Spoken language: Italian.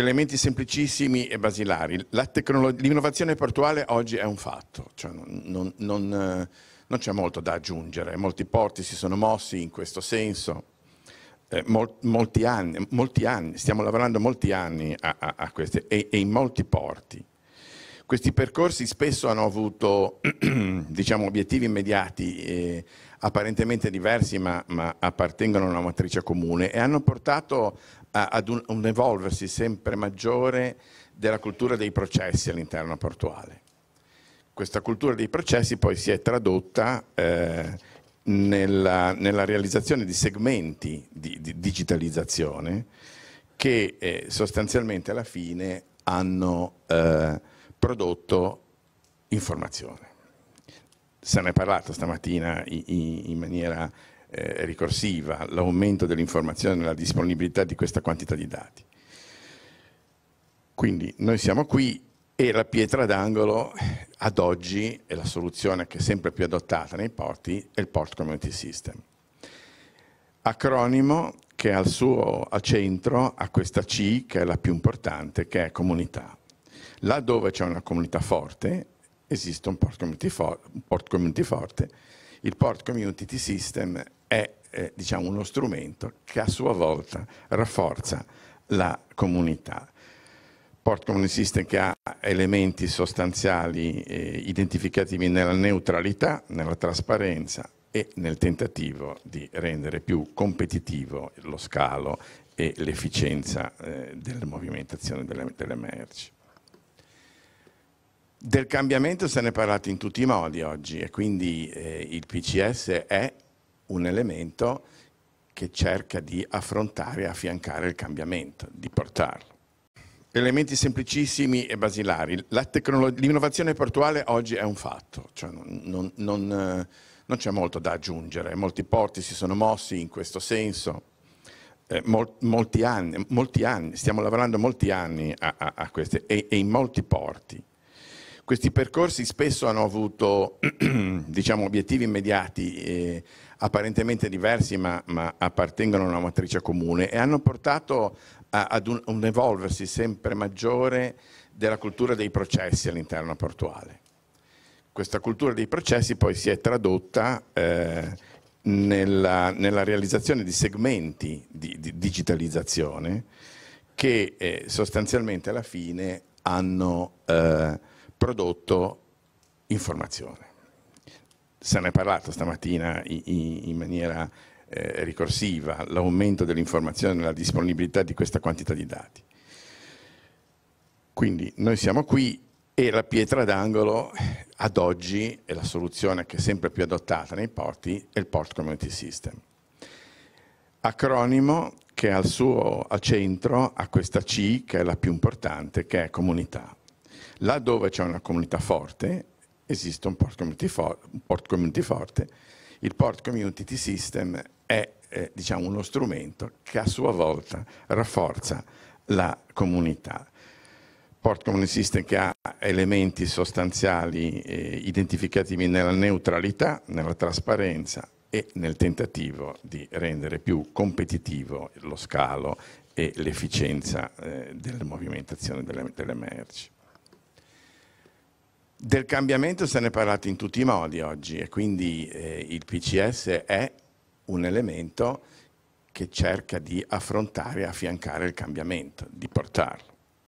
elementi semplicissimi e basilari. l'innovazione portuale oggi è un fatto, cioè non, non, eh, non c'è molto da aggiungere. Molti porti si sono mossi in questo senso. Eh, mol, molti, anni, molti, anni, stiamo lavorando molti anni a, a, a queste e, e in molti porti. Questi percorsi spesso hanno avuto diciamo, obiettivi immediati eh, apparentemente diversi ma, ma, appartengono a una matrice comune e hanno portato a, ad un, un evolversi sempre maggiore della cultura dei processi all'interno portuale. Questa cultura dei processi poi si è tradotta eh, nella, nella, realizzazione di segmenti di, di digitalizzazione che eh, sostanzialmente alla fine hanno eh, prodotto informazione. Se ne è parlato stamattina in, maniera eh, ricorsiva, l'aumento dell'informazione e la disponibilità di questa quantità di dati. Quindi noi siamo qui e la pietra d'angolo ad oggi è la soluzione che è sempre più adottata nei porti, è il Port Community System. Acronimo che al suo al centro ha questa C che è la più importante, che è comunità laddove c'è una comunità forte, esiste un port community, for un port community forte. Il port community system è eh, diciamo uno strumento che a sua volta rafforza la comunità. Port Community System che ha elementi sostanziali eh, identificativi nella neutralità, nella trasparenza e nel tentativo di rendere più competitivo lo scalo e l'efficienza eh, della movimentazione delle, delle merci. Del cambiamento se ne è parlato in tutti i modi oggi e quindi eh, il PCS è un elemento che cerca di affrontare e affiancare il cambiamento, di portarlo. Elementi semplicissimi e basilari. l'innovazione portuale oggi è un fatto, cioè non, non, eh, non c'è molto da aggiungere. Molti porti si sono mossi in questo senso. Eh, mol, molti, anni, molti, anni, stiamo lavorando molti anni a, a, a queste e, e in molti porti. Questi percorsi spesso hanno avuto diciamo, obiettivi immediati eh, apparentemente diversi ma, ma, appartengono a una matrice comune e hanno portato a, ad un, un evolversi sempre maggiore della cultura dei processi all'interno portuale. Questa cultura dei processi poi si è tradotta eh, nella, nella, realizzazione di segmenti di, di digitalizzazione che eh, sostanzialmente alla fine hanno eh, prodotto informazione. Se ne è parlato stamattina in, maniera eh, ricorsiva, l'aumento dell'informazione e la disponibilità di questa quantità di dati. Quindi noi siamo qui e la pietra d'angolo ad oggi è la soluzione che è sempre più adottata nei porti, è il Port Community System. Acronimo che al suo al centro ha questa C che è la più importante, che è comunità. Laddove c'è una comunità forte, esiste un port community, for un port community forte. Il port community system è eh, diciamo uno strumento che a sua volta rafforza la comunità. Port Community System che ha elementi sostanziali eh, identificativi nella neutralità, nella trasparenza e nel tentativo di rendere più competitivo lo scalo e l'efficienza eh, delle movimentazioni delle, delle merci. Del cambiamento se ne è parlato in tutti i modi oggi e quindi eh, il PCS è un elemento che cerca di affrontare e affiancare il cambiamento, di portarlo.